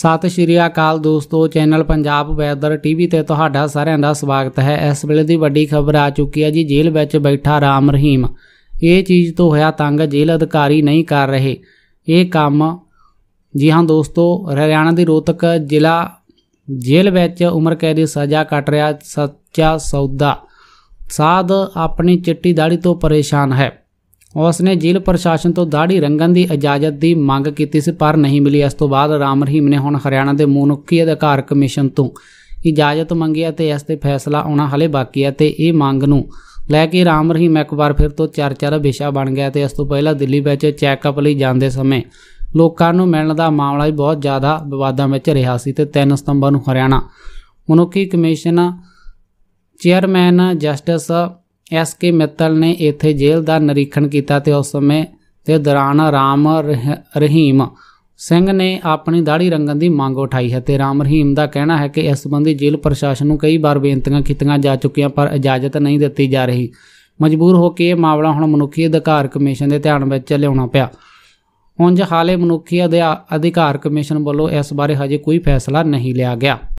ਸਤਿ ਸ਼੍ਰੀ ਅਕਾਲ ਦੋਸਤੋ channel Punjab weather TV ਤੇ ਤੁਹਾਡਾ ਸਾਰਿਆਂ ਦਾ ਸਵਾਗਤ ਹੈ ਇਸ ਵੇਲੇ ਦੀ ਵੱਡੀ ਖਬਰ ਆ ਚੁੱਕੀ ਹੈ ਜੀ ਜੇਲ੍ਹ ਵਿੱਚ ਬੈਠਾ ਰਾਮ ਰਹੀਮ ਇਹ ਚੀਜ਼ ਤੋਂ ਹੋਇਆ ਤੰਗ ਜੇਲ੍ਹ ਅਧਿਕਾਰੀ ਨਹੀਂ ਕਰ ਰਹੇ ਇਹ ਕੰਮ ਜੀ ਹਾਂ ਦੋਸਤੋ ਹਰਿਆਣਾ ਦੀ ਰੋਤਕ ਜ਼ਿਲ੍ਹਾ ਜੇਲ੍ਹ ਵਿੱਚ ਉਮਰ ਕੈਦ ਦੀ ਸਜ਼ਾ ਕੱਟ ਰਿਹਾ ਸੱਚਾ ਸੌਦਾ ਸਾਧ ਆਪਣੀ ਚਿੱਟੀ ਦਾੜੀ ਤੋਂ ਪਰੇਸ਼ਾਨ ਹੈ ਉਸ ਨੇ ਜੇਲ੍ਹ ਪ੍ਰਸ਼ਾਸਨ ਤੋਂ ਦਾੜੀ ਰੰਗਣ ਦੀ ਇਜਾਜ਼ਤ ਦੀ ਮੰਗ ਕੀਤੀ ਸੀ ਪਰ ਨਹੀਂ ਮਿਲੀ ਇਸ ਤੋਂ ਬਾਅਦ ਰਾਮ ਰਹੀਮ ਨੇ ਹੁਣ ਹਰਿਆਣਾ ਦੇ ਮਨੁੱਖੀ ਅਧਿਕਾਰ ਕਮਿਸ਼ਨ ਤੋਂ ਇਜਾਜ਼ਤ ਮੰਗੀ ਅਤੇ ਇਸ ਤੇ ਫੈਸਲਾ ਆਉਣਾ ਹਲੇ ਬਾਕੀ ਹੈ ਤੇ ਇਹ ਮੰਗ ਨੂੰ ਲੈ ਕੇ ਰਾਮ ਰਹੀਮ ਇੱਕ ਵਾਰ ਫਿਰ ਤੋਂ ਚਰਚਾ ਦਾ ਵਿਸ਼ਾ ਬਣ ਗਿਆ ਤੇ ਇਸ ਤੋਂ ਪਹਿਲਾਂ ਦਿੱਲੀ ਵਿੱਚ ਚੈੱਕਅਪ ਲਈ ਜਾਂਦੇ ਸਮੇਂ ਲੋਕਾਂ ਨੂੰ ਮਿਲਣ ਦਾ ਮਾਮਲਾ ਵੀ ਬਹੁਤ ਜ਼ਿਆਦਾ ਵਿਵਾਦਾਂ ਵਿੱਚ ਰਿਹਾ ਸੀ ਤੇ 3 ਸਤੰਬਰ ਨੂੰ ਹਰਿਆਣਾ ਮਨੁੱਖੀ commission chairman justice S K Mittal ਨੇ ਇੱਥੇ ਜੇਲ੍ਹ ਦਾ ਨਿਰੀਖਣ ਕੀਤਾ ਤੇ ਉਸ ਸਮੇਂ ਤੇ ਦੌਰਾਨ ਰਾਮ ਰਹੀਮ ਸਿੰਘ ਨੇ ਆਪਣੀ ਦਾੜੀ ਰੰਗਣ ਦੀ ਮੰਗ ਉਠਾਈ ਹੈ ਤੇ ਰਾਮ ਰਹੀਮ ਦਾ ਕਹਿਣਾ ਹੈ ਕਿ ਇਸ ਸੰਬੰਧੀ ਜੇਲ੍ਹ ਪ੍ਰਸ਼ਾਸਨ ਨੂੰ ਕਈ ਵਾਰ ਬੇਨਤੀਆਂ ਕੀਤੀਆਂ ਜਾ ਚੁੱਕੀਆਂ ਪਰ ਇਜਾਜ਼ਤ ਨਹੀਂ ਦਿੱਤੀ ਜਾ ਰਹੀ ਮਜਬੂਰ ਹੋ ਕੇ ਇਹ ਮਾਮਲਾ ਹੁਣ ਮਨੁੱਖੀ ਅਧਿਕਾਰ ਕਮਿਸ਼ਨ ਦੇ ਧਿਆਨ ਵਿੱਚ ਲਿਆਉਣਾ ਪਿਆ ਉਂਝ ਹਾਲੇ ਮਨੁੱਖੀ ਅਧਿਕਾਰ ਕਮਿਸ਼ਨ ਵੱਲੋਂ ਇਸ ਬਾਰੇ ਹਜੇ ਕੋਈ ਫੈਸਲਾ ਨਹੀਂ ਲਿਆ ਗਿਆ